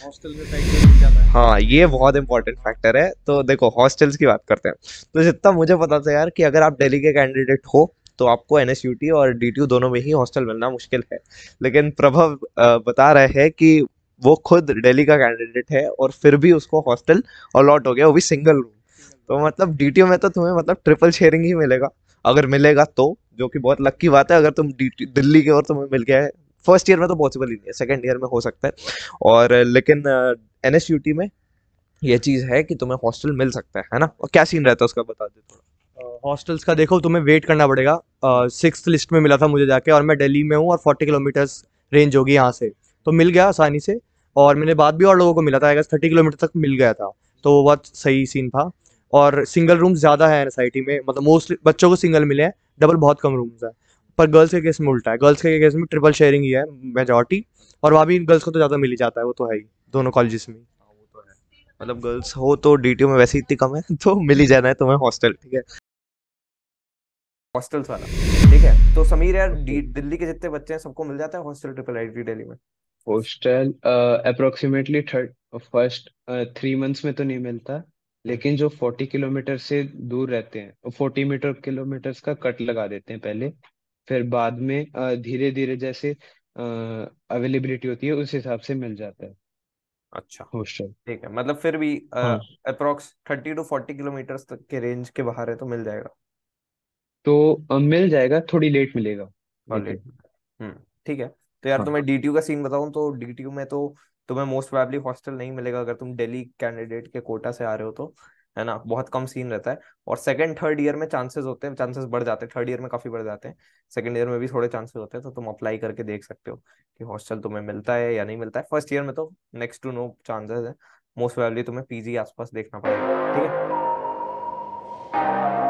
हाँ ये बहुत इंपॉर्टेंट फैक्टर है तो देखो हॉस्टल्स की बात करते हैं तो जितना मुझे पता था यार कि अगर आप दिल्ली के कैंडिडेट हो तो आपको एन और डी दोनों में ही हॉस्टल मिलना मुश्किल है लेकिन प्रभव बता रहे हैं कि वो खुद दिल्ली का कैंडिडेट है और फिर भी उसको हॉस्टल अलॉट हो गया वो भी सिंगल रूम तो मतलब डी में तो तुम्हें मतलब ट्रिपल शेयरिंग ही मिलेगा अगर मिलेगा तो जो कि बहुत लक्की बात है अगर तुम दिल्ली के और तुम्हें मिल गया है फर्स्ट ईयर में तो पॉसिबल ही नहीं है सेकेंड ईयर में हो सकता है और लेकिन एन एस यू टी में ये चीज़ है कि तुम्हें हॉस्टल मिल सकता है है ना और क्या सीन रहता है उसका बता दे थोड़ा हॉस्टल्स का देखो तुम्हें वेट करना पड़ेगा सिक्स लिस्ट में मिला था मुझे जाके और मैं दिल्ली में हूँ और फोर्टी किलोमीटर्स रेंज होगी यहाँ से तो मिल गया आसानी से और मैंने बाद भी और लोगों को मिला था अगर थर्टी किलोमीटर तक मिल गया था तो वो बहुत सही सीन था और सिंगल रूम ज़्यादा है एन में मतलब मोस्टली बच्चों को सिंगल मिले हैं डबल बहुत कम रूम्स हैं पर गर्ल्स के केस में उल्टा है गर्ल्स के केस में ट्रिपल शेयरिंग ही है मेजोरिटी और वहाँ भी गर्ल्स को तो ज़्यादा मिल ही जाता है वो तो है ही दोनों कॉलेजेस में हाँ, तो मतलब गर्ल्स हो तो डी में वैसे इतनी कम है तो मिल ही जाना है तुम्हें हॉस्टल ठीक है हॉस्टल्स वाला ठीक है तो समीर यार दिल्ली के जितने बच्चे हैं सबको मिल जाता है हॉस्टल ट्रिपल आईटी दिल्ली में hostel approximately third first three months में तो नहीं मिलता लेकिन जो फोर्टी किलोमीटर से दूर रहते हैं फोर्टी मीटर किलोमीटर का कट लगा देते हैं पहले फिर बाद में धीरे धीरे जैसे अवेलेबिलिटी होती है उस हिसाब से मिल जाता है अच्छा हॉस्टल ठीक है मतलब फिर भी हाँ approx thirty to forty kilometre तक के रेंज के बाहर है तो मिल जाएगा तो अ, मिल जाएगा थोड़ी लेट मिलेगा और लेकिन लेट हम्म ठीक है तो यार हाँ तुम्हें डीटीयू का सीन बताऊं तो डीटीयू में तो तुम्हें मोस्ट प्रोबेबली हॉस्टल नहीं मिलेगा अगर तुम दिल्ली कैंडिडेट के कोटा से आ रहे हो तो है ना बहुत कम सीन रहता है और सेकंड थर्ड ईयर में चांसेस होते हैं चांसेस बढ़ जाते हैं थर्ड ईयर में काफी बढ़ जाते हैं सेकंड ईयर में भी थोड़े चांसेस होते हैं तो तुम अप्लाई करके देख सकते हो कि हॉस्टल तुम्हें मिलता है या नहीं मिलता है फर्स्ट ईयर में तो नेक्स्ट टू नो चांसेस है मोस्ट प्रोबेबली तुम्हें पीजी आसपास देखना पड़ेगा ठीक है